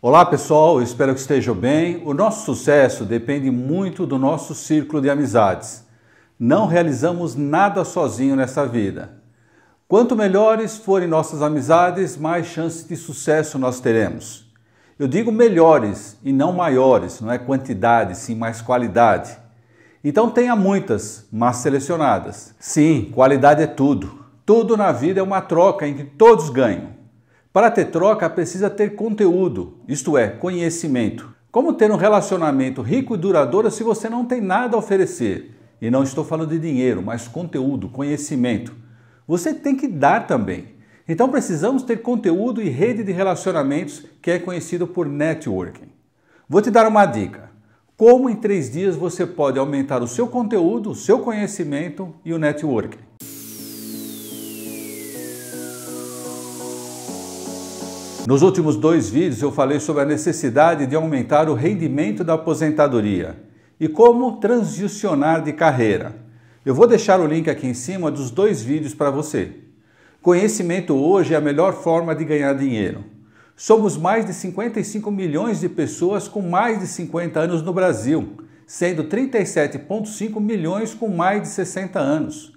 Olá pessoal, espero que estejam bem. O nosso sucesso depende muito do nosso círculo de amizades. Não realizamos nada sozinho nessa vida. Quanto melhores forem nossas amizades, mais chances de sucesso nós teremos. Eu digo melhores e não maiores, não é quantidade, sim mais qualidade. Então tenha muitas, mas selecionadas. Sim, qualidade é tudo. Tudo na vida é uma troca em que todos ganham. Para ter troca, precisa ter conteúdo, isto é, conhecimento. Como ter um relacionamento rico e duradouro se você não tem nada a oferecer? E não estou falando de dinheiro, mas conteúdo, conhecimento. Você tem que dar também. Então precisamos ter conteúdo e rede de relacionamentos que é conhecido por networking. Vou te dar uma dica. Como em três dias você pode aumentar o seu conteúdo, o seu conhecimento e o networking. Nos últimos dois vídeos eu falei sobre a necessidade de aumentar o rendimento da aposentadoria e como transicionar de carreira. Eu vou deixar o link aqui em cima dos dois vídeos para você. Conhecimento hoje é a melhor forma de ganhar dinheiro. Somos mais de 55 milhões de pessoas com mais de 50 anos no Brasil, sendo 37,5 milhões com mais de 60 anos.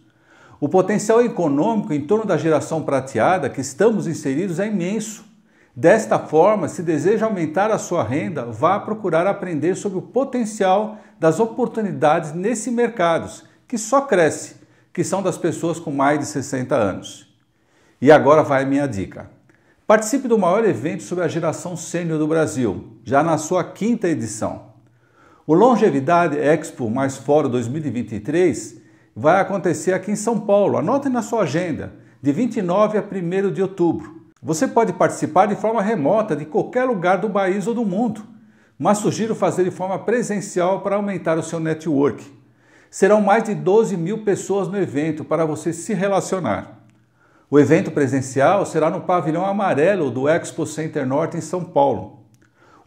O potencial econômico em torno da geração prateada que estamos inseridos é imenso. Desta forma, se deseja aumentar a sua renda, vá procurar aprender sobre o potencial das oportunidades nesse mercado, que só cresce, que são das pessoas com mais de 60 anos. E agora vai a minha dica. Participe do maior evento sobre a geração sênior do Brasil, já na sua quinta edição. O Longevidade Expo mais Fórum 2023 vai acontecer aqui em São Paulo. Anote na sua agenda, de 29 a 1 de outubro. Você pode participar de forma remota de qualquer lugar do país ou do mundo, mas sugiro fazer de forma presencial para aumentar o seu network. Serão mais de 12 mil pessoas no evento para você se relacionar. O evento presencial será no pavilhão amarelo do Expo Center Norte em São Paulo.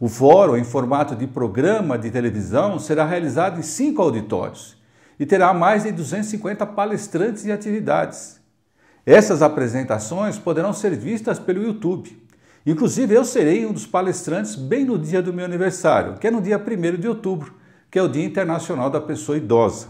O fórum, em formato de programa de televisão, será realizado em cinco auditórios e terá mais de 250 palestrantes e atividades. Essas apresentações poderão ser vistas pelo YouTube. Inclusive, eu serei um dos palestrantes bem no dia do meu aniversário, que é no dia 1 de outubro, que é o Dia Internacional da Pessoa Idosa.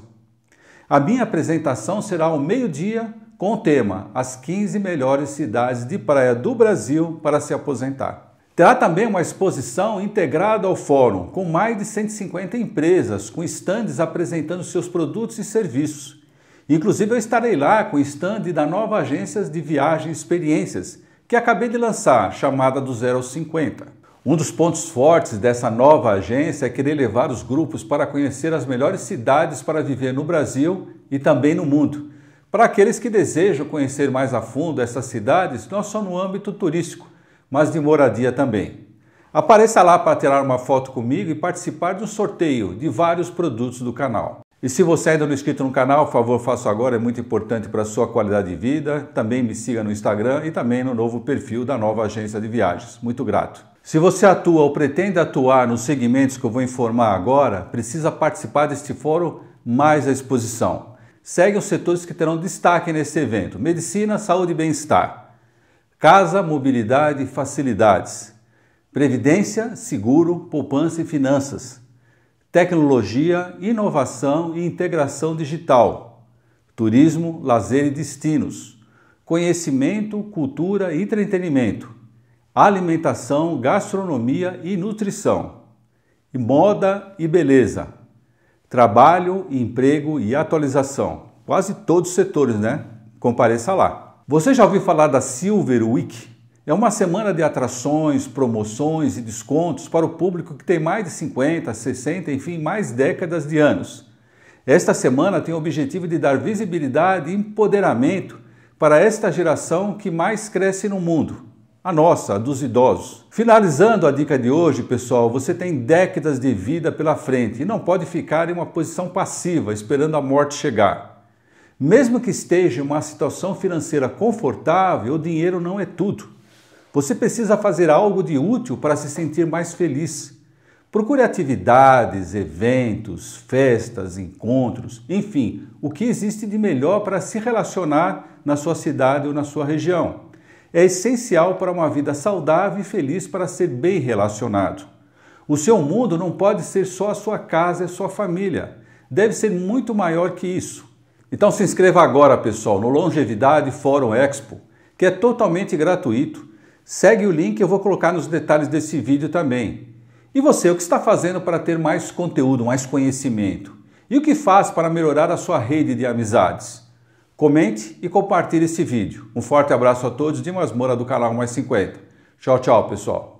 A minha apresentação será ao meio-dia com o tema As 15 Melhores Cidades de Praia do Brasil para se Aposentar. Terá também uma exposição integrada ao fórum, com mais de 150 empresas, com estandes apresentando seus produtos e serviços Inclusive, eu estarei lá com o stand da nova agência de viagem experiências, que acabei de lançar, chamada do 050. aos Um dos pontos fortes dessa nova agência é querer levar os grupos para conhecer as melhores cidades para viver no Brasil e também no mundo. Para aqueles que desejam conhecer mais a fundo essas cidades, não só no âmbito turístico, mas de moradia também. Apareça lá para tirar uma foto comigo e participar de um sorteio de vários produtos do canal. E se você ainda não é inscrito no canal, por favor, faça agora, é muito importante para a sua qualidade de vida. Também me siga no Instagram e também no novo perfil da nova agência de viagens. Muito grato. Se você atua ou pretende atuar nos segmentos que eu vou informar agora, precisa participar deste fórum mais a exposição. Seguem os setores que terão destaque neste evento: medicina, saúde e bem-estar, casa, mobilidade e facilidades, previdência, seguro, poupança e finanças tecnologia, inovação e integração digital, turismo, lazer e destinos, conhecimento, cultura e entretenimento, alimentação, gastronomia e nutrição, e moda e beleza, trabalho, emprego e atualização. Quase todos os setores, né? Compareça lá. Você já ouviu falar da Silver Week? É uma semana de atrações, promoções e descontos para o público que tem mais de 50, 60, enfim, mais décadas de anos. Esta semana tem o objetivo de dar visibilidade e empoderamento para esta geração que mais cresce no mundo, a nossa, a dos idosos. Finalizando a dica de hoje, pessoal, você tem décadas de vida pela frente e não pode ficar em uma posição passiva esperando a morte chegar. Mesmo que esteja em uma situação financeira confortável, o dinheiro não é tudo. Você precisa fazer algo de útil para se sentir mais feliz. Procure atividades, eventos, festas, encontros, enfim, o que existe de melhor para se relacionar na sua cidade ou na sua região. É essencial para uma vida saudável e feliz para ser bem relacionado. O seu mundo não pode ser só a sua casa e a sua família. Deve ser muito maior que isso. Então se inscreva agora, pessoal, no Longevidade Fórum Expo, que é totalmente gratuito Segue o link, eu vou colocar nos detalhes desse vídeo também. E você, o que está fazendo para ter mais conteúdo, mais conhecimento? E o que faz para melhorar a sua rede de amizades? Comente e compartilhe esse vídeo. Um forte abraço a todos, de Moura do canal Mais 50. Tchau, tchau, pessoal.